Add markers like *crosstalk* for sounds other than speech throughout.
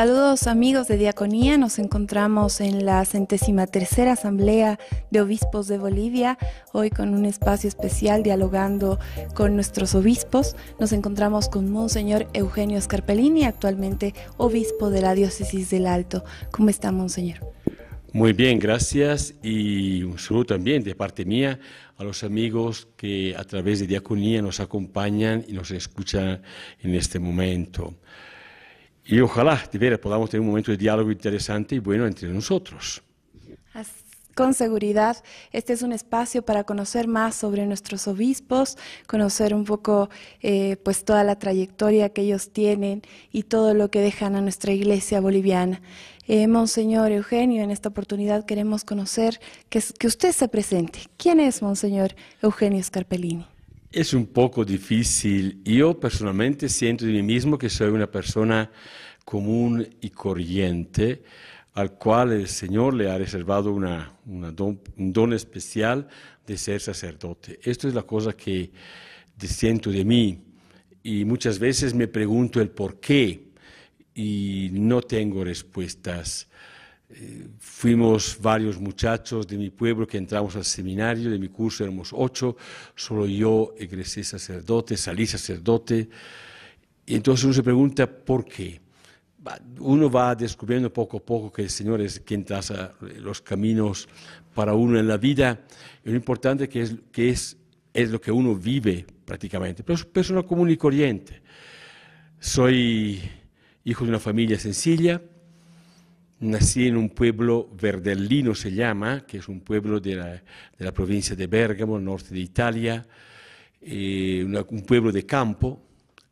Saludos amigos de Diaconía, nos encontramos en la centésima tercera Asamblea de Obispos de Bolivia, hoy con un espacio especial dialogando con nuestros obispos. Nos encontramos con Monseñor Eugenio Scarpellini, actualmente obispo de la Diócesis del Alto. ¿Cómo está Monseñor? Muy bien, gracias y un saludo también de parte mía a los amigos que a través de Diaconía nos acompañan y nos escuchan en este momento. Y ojalá, de veras, podamos tener un momento de diálogo interesante y bueno entre nosotros. Con seguridad, este es un espacio para conocer más sobre nuestros obispos, conocer un poco eh, pues toda la trayectoria que ellos tienen y todo lo que dejan a nuestra iglesia boliviana. Eh, Monseñor Eugenio, en esta oportunidad queremos conocer que, que usted se presente. ¿Quién es Monseñor Eugenio Scarpellini? Es un poco difícil. Yo personalmente siento de mí mismo que soy una persona común y corriente al cual el Señor le ha reservado un don especial de ser sacerdote. Esto es la cosa que siento de mí y muchas veces me pregunto el por qué y no tengo respuestas. Eh, fuimos varios muchachos de mi pueblo que entramos al seminario, de mi curso éramos ocho, solo yo egresé sacerdote, salí sacerdote. Y entonces uno se pregunta por qué. Uno va descubriendo poco a poco que el Señor es quien traza los caminos para uno en la vida. Y lo importante que es, que es, lo que uno vive prácticamente. Pero es una persona común y corriente. Soy hijo de una familia sencilla Nací en un pueblo, Verdellino se llama, que es un pueblo de la, provincia de Bérgamo, norte de Italia, eh, un pueblo de campo.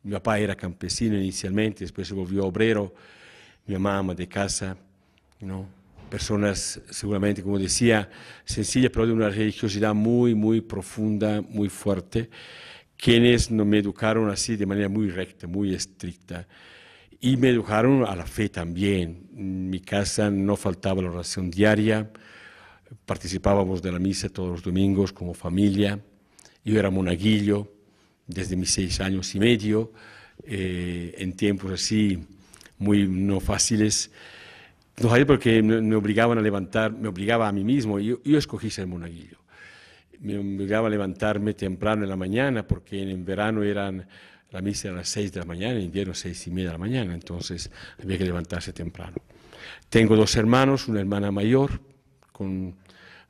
Mi papá era campesino inicialmente, después se volvió obrero, mi mamá de casa, personas seguramente, como decía, sencillas, pero de una religiosidad muy, muy profunda, muy fuerte, quienes me educaron así de manera muy recta, muy estricta. Y me educaron a la fe también. En mi casa no faltaba la oración diaria, participábamos de la misa todos los domingos como familia. Yo era monaguillo desde mis seis años y medio, eh, en tiempos así muy no fáciles. No hay porque me, obligaban a levantar, me obligaba a mí mismo, yo, yo escogí ser monaguillo. Me obligaba a levantarme temprano en la mañana porque en, en verano eran la misa era a las 6 de la mañana, en invierno seis y media de la mañana, entonces había que levantarse temprano. Tengo dos hermanos, una hermana mayor con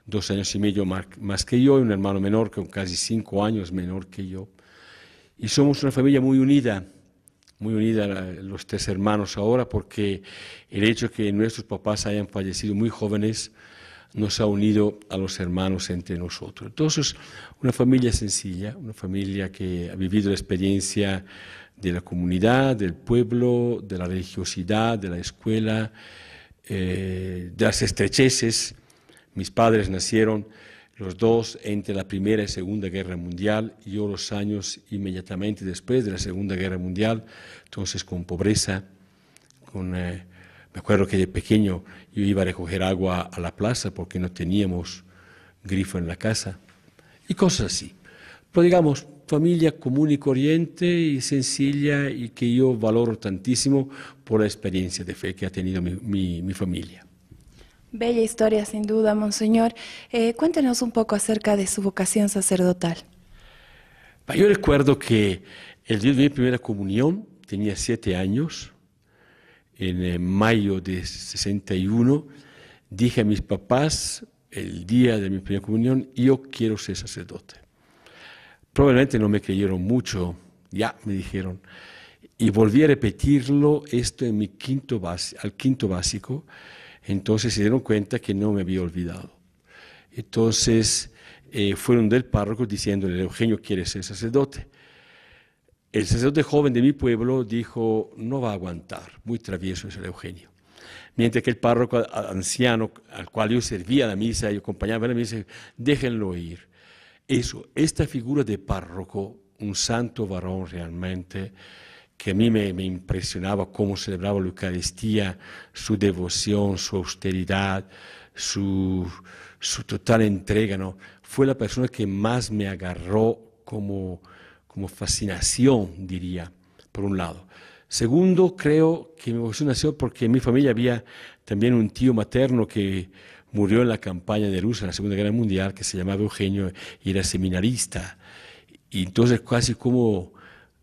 dos años y medio más que yo y un hermano menor con casi cinco años menor que yo. Y somos una familia muy unida, muy unida los tres hermanos ahora, porque el hecho de que nuestros papás hayan fallecido muy jóvenes, nos ha unido a los hermanos entre nosotros. Entonces, una familia sencilla, una familia que ha vivido la experiencia de la comunidad, del pueblo, de la religiosidad, de la escuela, eh, de las estrecheces. Mis padres nacieron los dos entre la Primera y Segunda Guerra Mundial, yo los años inmediatamente después de la Segunda Guerra Mundial, entonces con pobreza, con... Eh, me acuerdo que de pequeño yo iba a recoger agua a la plaza porque no teníamos grifo en la casa y cosas así. Pero digamos, familia común y corriente y sencilla y que yo valoro tantísimo por la experiencia de fe que ha tenido mi, familia. Bella historia, sin duda, Monseñor. Eh, cuéntenos un poco acerca de su vocación sacerdotal. Yo recuerdo que el día de mi primera comunión tenía siete años en eh, mayo de 61, dije a mis papás, el día de mi primera comunión, yo quiero ser sacerdote. Probablemente no me creyeron mucho, ya me dijeron. Y volví a repetirlo esto en mi quinto al quinto básico. Entonces se dieron cuenta que no me había olvidado. Entonces eh, fueron del párroco diciéndole, Eugenio quiere ser sacerdote. El sacerdote joven de mi pueblo dijo, no va a aguantar, muy travieso es el Eugenio. Mientras que el párroco anciano al cual yo servía la misa y acompañaba la misa, déjenlo ir. Eso, esta figura de párroco, un santo varón realmente, que a mí me, impresionaba cómo celebraba la Eucaristía, su devoción, su austeridad, su, su total entrega, ¿no? Fue la persona que más me agarró como como fascinación, diría, por un lado. Segundo, creo que me vocación porque en mi familia había también un tío materno que murió en la campaña de Rusia, en la Segunda Guerra Mundial, que se llamaba Eugenio y era seminarista. Y entonces casi como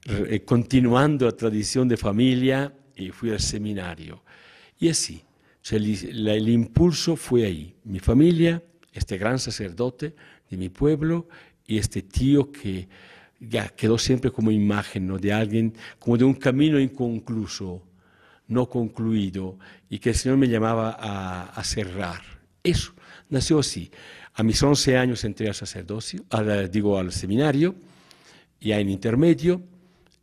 eh, continuando la tradición de familia, fui al seminario. Y así, el impulso fue ahí. Mi familia, este gran sacerdote de mi pueblo y este tío que ya quedó siempre como imagen ¿no? de alguien, como de un camino inconcluso, no concluido, y que el Señor me llamaba a, cerrar. Eso, nació así. A mis 11 años entré al sacerdocio, digo al seminario, ya en intermedio,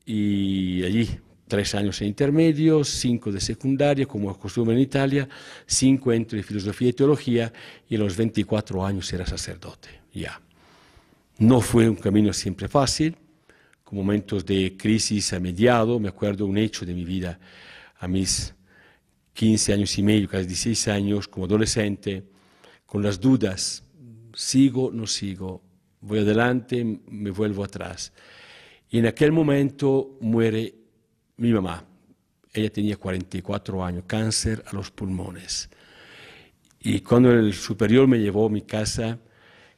y allí tres años en intermedio, cinco de secundaria, como acostumbra en Italia, cinco entre filosofía y teología, y a los 24 años era sacerdote, ya. No fue un camino siempre fácil, con momentos de crisis a mediado, me acuerdo un hecho de mi vida a mis 15 años y medio, casi 16 años, como adolescente, con las dudas, sigo, no sigo, voy adelante, me vuelvo atrás. Y en aquel momento muere mi mamá. Ella tenía 44 años, cáncer a los pulmones. Y cuando el superior me llevó a mi casa,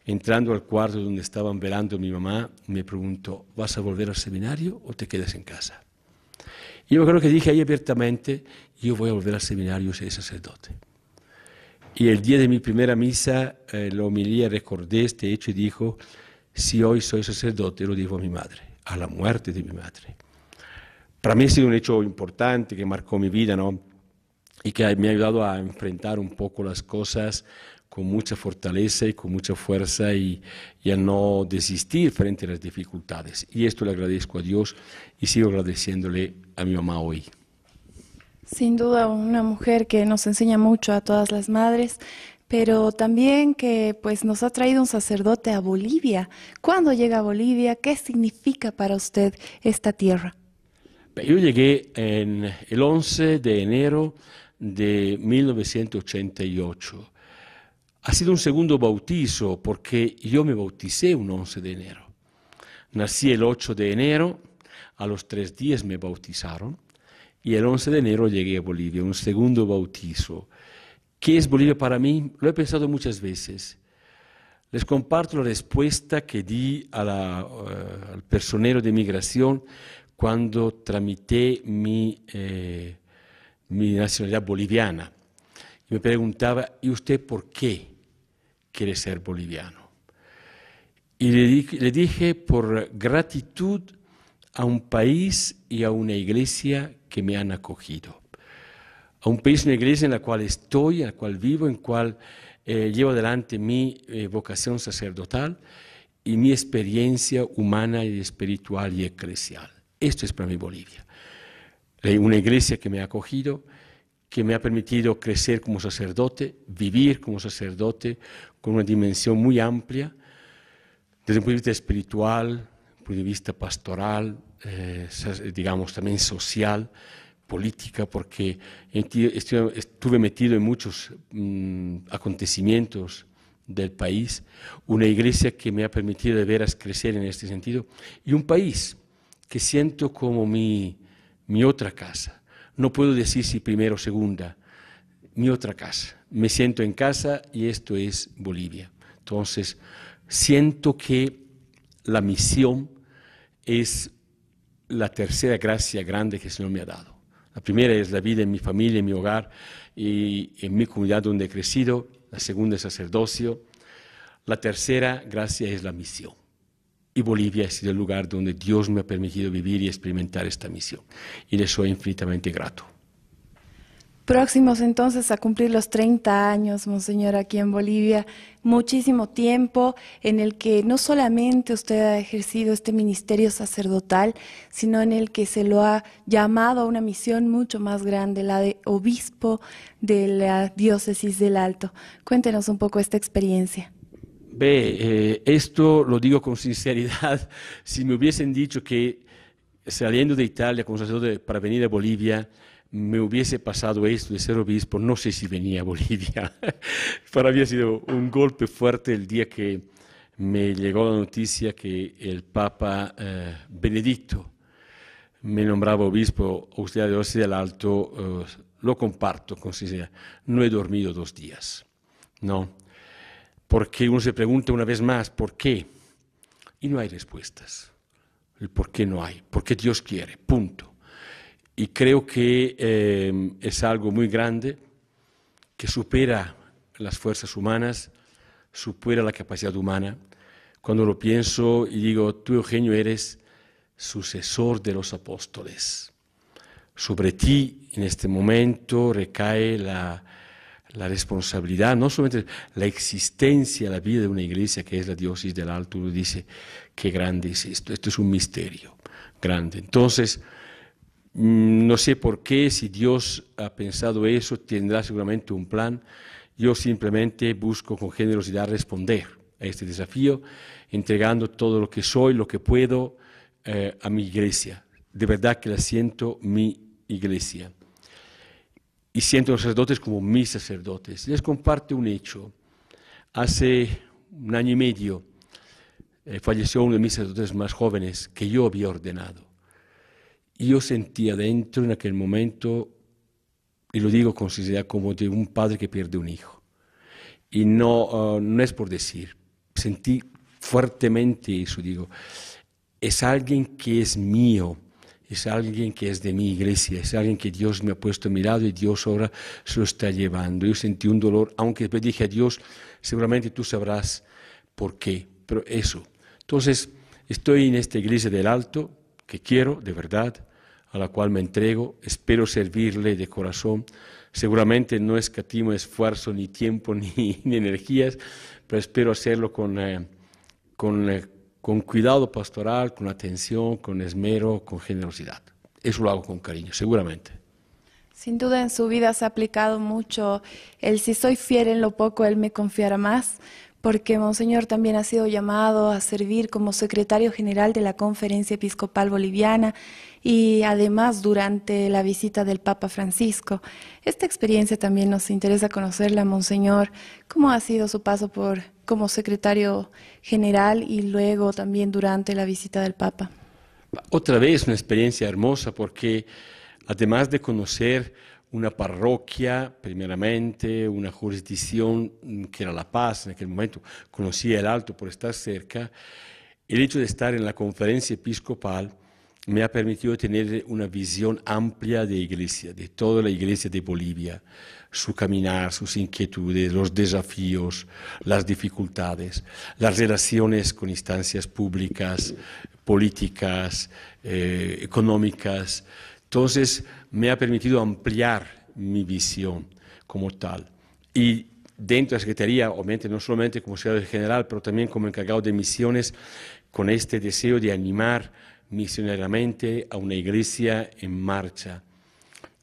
Entrando al cuarto donde estaban velando mi mamá, me preguntó, ¿vas a volver al seminario o te quedas en casa? Y yo creo que dije ahí abiertamente, yo voy a volver al seminario ser sacerdote. Y el día de mi primera misa, eh, la homilía recordé este hecho y dijo, si hoy soy sacerdote, lo digo a mi madre, a la muerte de mi madre. Para mí ha sido un hecho importante que marcó mi vida, ¿no? Y que me ha ayudado a enfrentar un poco las cosas con mucha fortaleza y con mucha fuerza y, a no desistir frente a las dificultades. Y esto le agradezco a Dios y sigo agradeciéndole a mi mamá hoy. Sin duda, una mujer que nos enseña mucho a todas las madres, pero también que pues, nos ha traído un sacerdote a Bolivia. ¿Cuándo llega a Bolivia? ¿Qué significa para usted esta tierra? Yo llegué en el 11 de enero de 1988 ha sido un segundo bautizo porque yo me bauticé un 11 de enero. Nací el 8 de enero, a los tres días me bautizaron y el 11 de enero llegué a Bolivia, un segundo bautizo. ¿Qué es Bolivia para mí? Lo he pensado muchas veces. Les comparto la respuesta que di eh, al personero de migración cuando tramité mi, eh, mi nacionalidad boliviana. me preguntaba, ¿y usted por qué? quiere ser boliviano. Y le, dije por gratitud a un país y a una iglesia que me han acogido. A un país, y una iglesia en la cual estoy, en la cual vivo, en la cual eh, llevo adelante mi eh, vocación sacerdotal y mi experiencia humana y espiritual y eclesial. Esto es para mí Bolivia. Una iglesia que me ha acogido, que me ha permitido crecer como sacerdote, vivir como sacerdote, con una dimensión muy amplia, desde un punto de vista espiritual, punto de vista pastoral, eh, digamos también social, política, porque estuve metido en muchos mm, acontecimientos del país, una iglesia que me ha permitido de veras crecer en este sentido, y un país que siento como mi otra casa, no puedo decir si primero o segunda, ni otra casa. Me siento en casa y esto es Bolivia. Entonces, siento que la misión es la tercera gracia grande que el Señor me ha dado. La primera es la vida en mi familia, en mi hogar y en mi comunidad donde he crecido. La segunda es sacerdocio. La tercera gracia es la misión y Bolivia ha sido el lugar donde Dios me ha permitido vivir y experimentar esta misión. Y le soy infinitamente grato. Próximos entonces a cumplir los 30 años, Monseñor, aquí en Bolivia, muchísimo tiempo en el que no solamente usted ha ejercido este ministerio sacerdotal, sino en el que se lo ha llamado a una misión mucho más grande, la de obispo de la diócesis del Alto. Cuéntenos un poco esta experiencia. Ve, eh, esto lo digo con sinceridad, *laughs* si me hubiesen dicho que saliendo de Italia sacerdote para venir a Bolivia, me hubiese pasado esto de ser obispo, no sé si venía a Bolivia. *laughs* para mí sido un golpe fuerte el día que me llegó la noticia que el Papa eh, Benedicto me nombraba obispo auxiliar de y del Alto, eh, lo comparto con sinceridad. No he dormido dos días, ¿no? porque uno se pregunta una vez más, ¿por qué? Y no hay respuestas. El por qué no hay, porque Dios quiere, punto. Y creo que em, es algo muy grande que supera las fuerzas humanas, supera la capacidad humana. Cuando lo pienso y digo, tú Eugenio eres sucesor de los apóstoles. Sobre ti en este momento recae la la responsabilidad, no solamente la existencia, la vida de una iglesia que es la diócesis del Alto, dice, qué grande es esto, esto es un misterio grande. Entonces, mm, no sé por qué, si Dios ha pensado eso, tendrá seguramente un plan. Yo simplemente busco con generosidad responder a este desafío, entregando todo lo que soy, lo que puedo eh, a mi iglesia. De verdad que la siento mi iglesia y siento a los sacerdotes como mis sacerdotes. Les comparto un hecho. Hace un año y medio eh, falleció uno de mis sacerdotes más jóvenes que yo había ordenado. Y yo sentía dentro en aquel momento, y lo digo con sinceridad, como de un padre que pierde un hijo. Y no, ah, no es por decir, sentí fuertemente eso, digo, es alguien que es mío, es alguien que es de mi iglesia, es alguien que Dios me ha puesto a mi lado y Dios ahora se lo está llevando. Yo sentí un dolor, aunque le dije a Dios, seguramente tú sabrás por qué, pero eso. Entonces, estoy en esta iglesia del alto, que quiero de verdad, a la cual me entrego, espero servirle de corazón. Seguramente no escatimo esfuerzo, ni tiempo, *laughs* ni, energías, pero espero hacerlo con, eh, con eh, con cuidado pastoral, con atención, con esmero, con generosidad. Eso lo hago con cariño, seguramente. Sin duda en su vida se ha aplicado mucho el si soy fiel en lo poco, Él me confiará más, porque Monseñor también ha sido llamado a servir como secretario general de la Conferencia Episcopal Boliviana y además durante la visita del Papa Francisco. Esta experiencia también nos interesa conocerla, Monseñor, cómo ha sido su paso por como secretario general y luego también durante la visita del Papa. Otra vez una experiencia hermosa porque además de conocer una parroquia, primeramente, una jurisdicción mm, que era La Paz en aquel momento, conocía el Alto por estar cerca, el hecho de estar en la conferencia episcopal me ha permitido tener una visión amplia de iglesia, de toda la iglesia de Bolivia, su caminar, sus inquietudes, los desafíos, las dificultades, las relaciones con instancias públicas, políticas, eh, económicas. Entonces me ha permitido ampliar mi visión como tal. Y dentro de la Secretaría, obviamente no solamente como secretario general, pero también como encargado de misiones, con este deseo de animar misioneramente a una iglesia en marcha.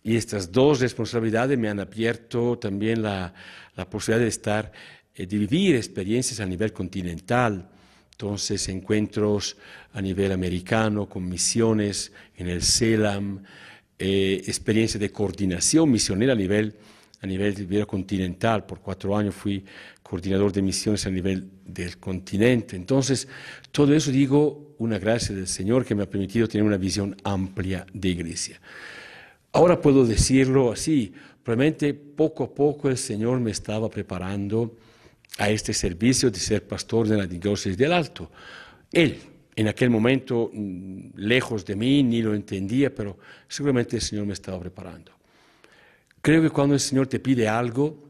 Y estas dos responsabilidades me han abierto también la, posibilidad de estar, eh, de vivir experiencias a nivel continental, entonces, encuentros a nivel americano con misiones en el Selam, eh, experiencia de coordinación misionera a nivel, a nivel continental. Por cuatro años fui coordinador de misiones a nivel del continente. Entonces, todo eso digo, una gracia del Señor que me ha permitido tener una visión amplia de iglesia. Ahora puedo decirlo así, probablemente poco a poco el Señor me estaba preparando a este servicio de ser pastor de la diócesis del Alto. Él, en aquel momento, mm, lejos de mí, ni lo entendía, pero seguramente el Señor me estaba preparando. Creo que cuando el Señor te pide algo,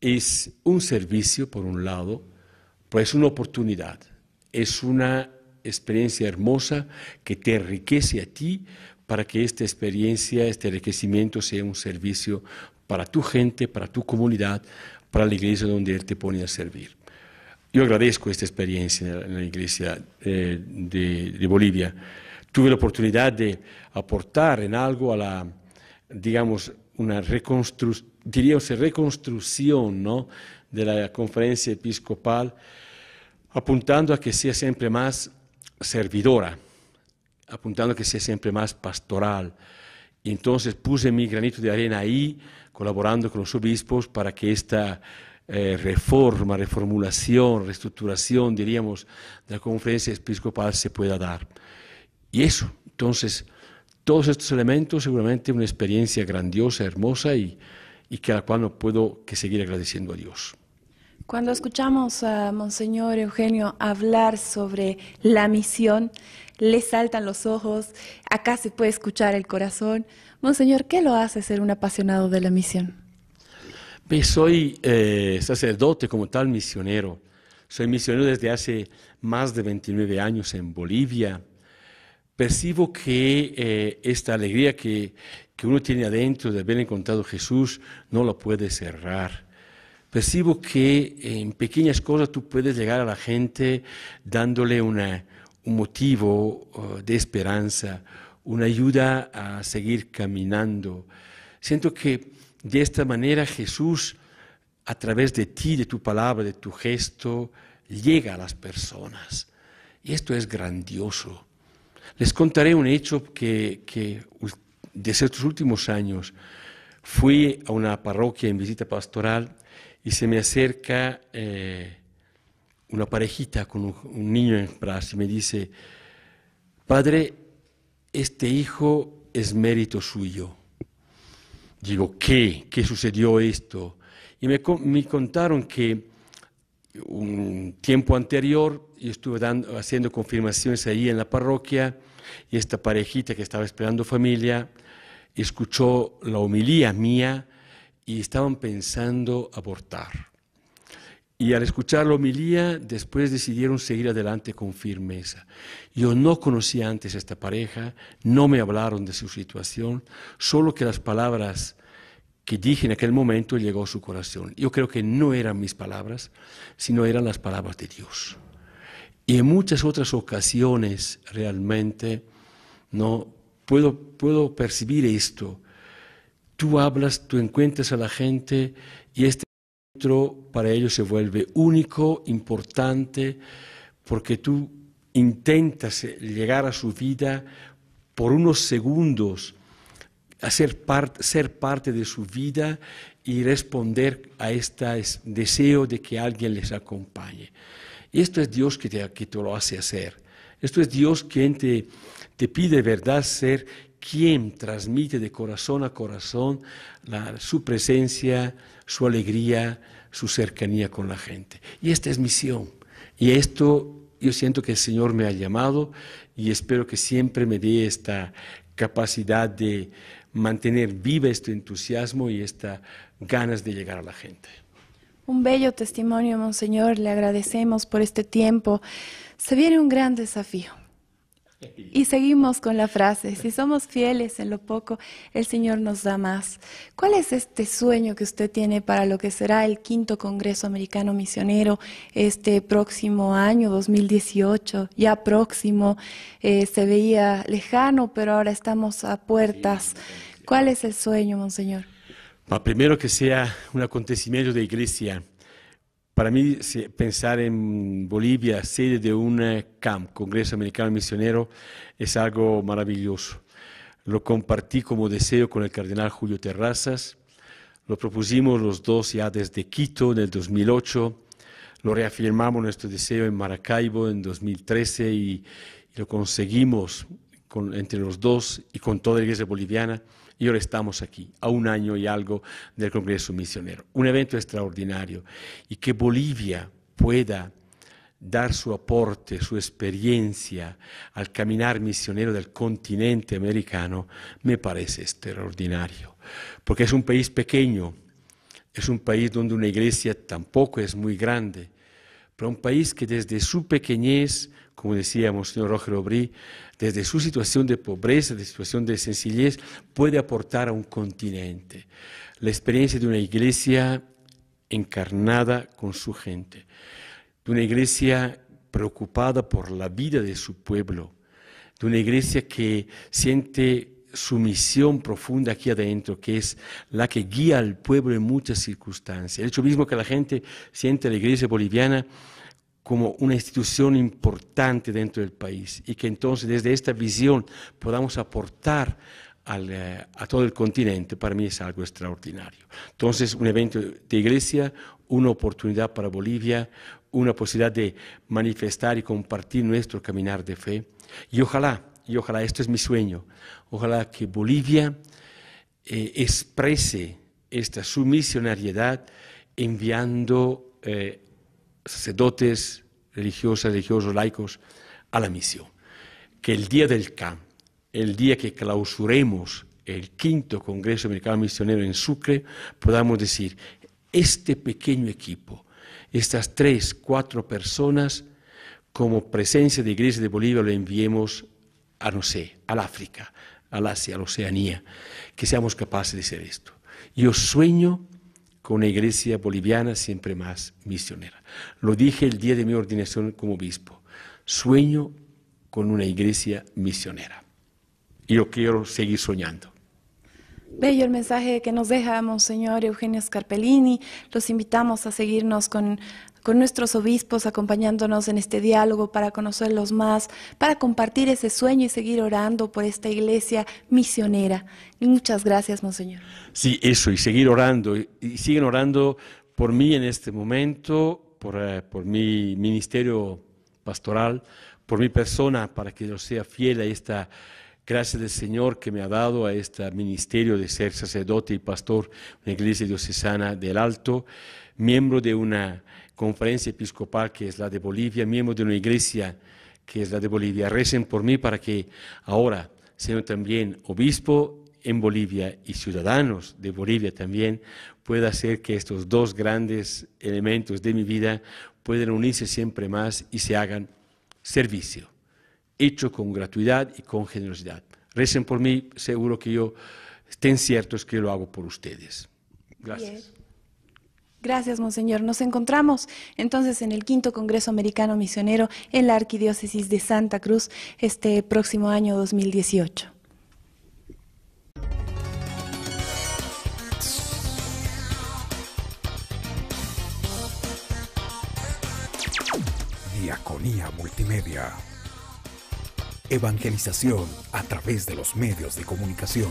es un servicio, por un lado, pues es una oportunidad, es una experiencia hermosa que te enriquece a ti para que esta experiencia, este enriquecimiento sea un servicio para tu gente, para tu comunidad, para la iglesia donde Él te pone a servir. Yo agradezco esta experiencia en la iglesia eh, de, Bolivia. Tuve la oportunidad de aportar en algo a la, digamos, una reconstrucción, diríamos, reconstrucción ¿no? de la conferencia episcopal, apuntando a que sea siempre más servidora, apuntando a que sea siempre más pastoral, y entonces puse mi granito de arena ahí, colaborando con los obispos para que esta eh, reforma, reformulación, reestructuración, diríamos, de la conferencia episcopal se pueda dar. Y eso, entonces, todos estos elementos, seguramente una experiencia grandiosa, hermosa y, y que a la cual no puedo que seguir agradeciendo a Dios. Cuando escuchamos a Monseñor Eugenio hablar sobre la misión, le saltan los ojos, acá se puede escuchar el corazón. Monseñor, ¿qué lo hace ser un apasionado de la misión? Soy eh, sacerdote como tal misionero. Soy misionero desde hace más de 29 años en Bolivia. Percibo que eh, esta alegría que, que uno tiene adentro de haber encontrado a Jesús no la puede cerrar. Percibo que en pequeñas cosas tú puedes llegar a la gente dándole una, un motivo eh, de esperanza, una ayuda a seguir caminando. Siento que de esta manera Jesús, a través de ti, de tu palabra, de tu gesto, llega a las personas. Y esto es grandioso. Les contaré un hecho que, desde de estos últimos años fui a una parroquia en visita pastoral y se me acerca eh, una parejita con un, niño en brazos y me dice, padre, este hijo es mérito suyo. Digo, ¿qué? ¿Qué sucedió esto? Y me, contaron que un tiempo anterior yo estuve dando, haciendo confirmaciones ahí en la parroquia y esta parejita que estaba esperando familia escuchó la homilía mía y estaban pensando abortar. Y al escuchar la homilía, después decidieron seguir adelante con firmeza. Yo no conocía antes a esta pareja, no me hablaron de su situación, solo que las palabras que dije en aquel momento llegó a su corazón. Yo creo que no eran mis palabras, sino eran las palabras de Dios. Y en muchas otras ocasiones realmente no puedo, puedo percibir esto. Tú hablas, tú encuentras a la gente y este para ellos se vuelve único, importante, porque tú intentas eh, llegar a su vida por unos segundos, hacer ser parte de su vida y responder a este deseo de que alguien les acompañe. Y Esto es Dios que te, lo hace hacer. Esto es Dios quien te, te pide, ¿verdad?, ser quien transmite de corazón a corazón su presencia, su alegría, su cercanía con la gente. Y esta es misión. Y esto yo siento que el Señor me ha llamado y espero que siempre me dé esta capacidad de mantener viva este entusiasmo y estas ganas de llegar a la gente. Un bello testimonio, Monseñor. Le agradecemos por este tiempo. Se viene un gran desafío. Y seguimos con la frase, si somos fieles en lo poco, el Señor nos da más. ¿Cuál es este sueño que usted tiene para lo que será el quinto Congreso Americano Misionero este próximo año, 2018? Ya próximo, eh, se veía lejano, pero ahora estamos a puertas. ¿Cuál es el sueño, Monseñor? primero que sea un acontecimiento de iglesia para mí, pensar en Bolivia, sede de un eh, CAMP, Congreso Americano Misionero, es algo maravilloso. Lo compartí como deseo con el cardenal Julio Terrazas, lo propusimos los dos ya desde Quito en el 2008, lo reafirmamos nuestro deseo en Maracaibo en 2013 y, lo conseguimos entre los dos y con toda la Iglesia boliviana. Y ahora estamos aquí, a un año y algo del Congreso Misionero. Un evento extraordinario. Y que Bolivia pueda dar su aporte, su experiencia al caminar misionero del continente americano, me parece extraordinario. Porque es un país pequeño, es un país donde una iglesia tampoco es muy grande, pero un país que desde su pequeñez como decía señor Roger Obrí, desde su situación de pobreza, de situación de sencillez, puede aportar a un continente. La experiencia de una iglesia encarnada con su gente, de una iglesia preocupada por la vida de su pueblo, de una iglesia que siente su misión profunda aquí adentro, que es la que guía al pueblo en muchas circunstancias. El hecho mismo que la gente siente la iglesia boliviana como una institución importante dentro del país y que entonces desde esta visión podamos aportar al, eh, a todo el continente, para mí es algo extraordinario. Entonces, un evento de iglesia, una oportunidad para Bolivia, una posibilidad de manifestar y compartir nuestro caminar de fe. Y ojalá, y ojalá, esto es mi sueño, ojalá que Bolivia eh, exprese esta sumisionariedad enviando eh, sacerdotes, religiosas, religiosos, laicos, a la misión. Que el día del CAM, el día que clausuremos el quinto Congreso Americano Misionero en Sucre, podamos decir, este pequeño equipo, estas tres, cuatro personas, como presencia de Iglesia de Bolivia, lo enviemos a, no sé, al África, al Asia, a la Oceanía, que seamos capaces de hacer esto. Yo sueño con una iglesia boliviana siempre más misionera. Lo dije el día de mi ordenación como obispo, sueño con una iglesia misionera. Y yo quiero seguir soñando. Bello el mensaje que nos deja Monseñor Eugenio Scarpellini. Los invitamos a seguirnos con con nuestros obispos acompañándonos en este diálogo para conocerlos más, para compartir ese sueño y seguir orando por esta iglesia misionera. muchas gracias, Monseñor. Sí, eso, y seguir orando, y siguen orando por mí en este momento, por, eh, por mi ministerio pastoral, por mi persona, para que yo sea fiel a esta gracia del Señor que me ha dado a este ministerio de ser sacerdote y pastor en la iglesia diocesana del Alto, miembro de una conferencia episcopal, que es la de Bolivia, miembro de una iglesia que es la de Bolivia. Recen por mí para que ahora siendo también obispo en Bolivia y ciudadanos de Bolivia también, pueda hacer que estos dos grandes elementos de mi vida puedan unirse siempre más y se hagan servicio, hecho con gratuidad y con generosidad. Recen por mí, seguro que yo, estén ciertos que lo hago por ustedes. Gracias. Gracias, Monseñor. Nos encontramos entonces en el quinto Congreso Americano Misionero en la Arquidiócesis de Santa Cruz este próximo año 2018. Diaconía Multimedia. Evangelización a través de los medios de comunicación.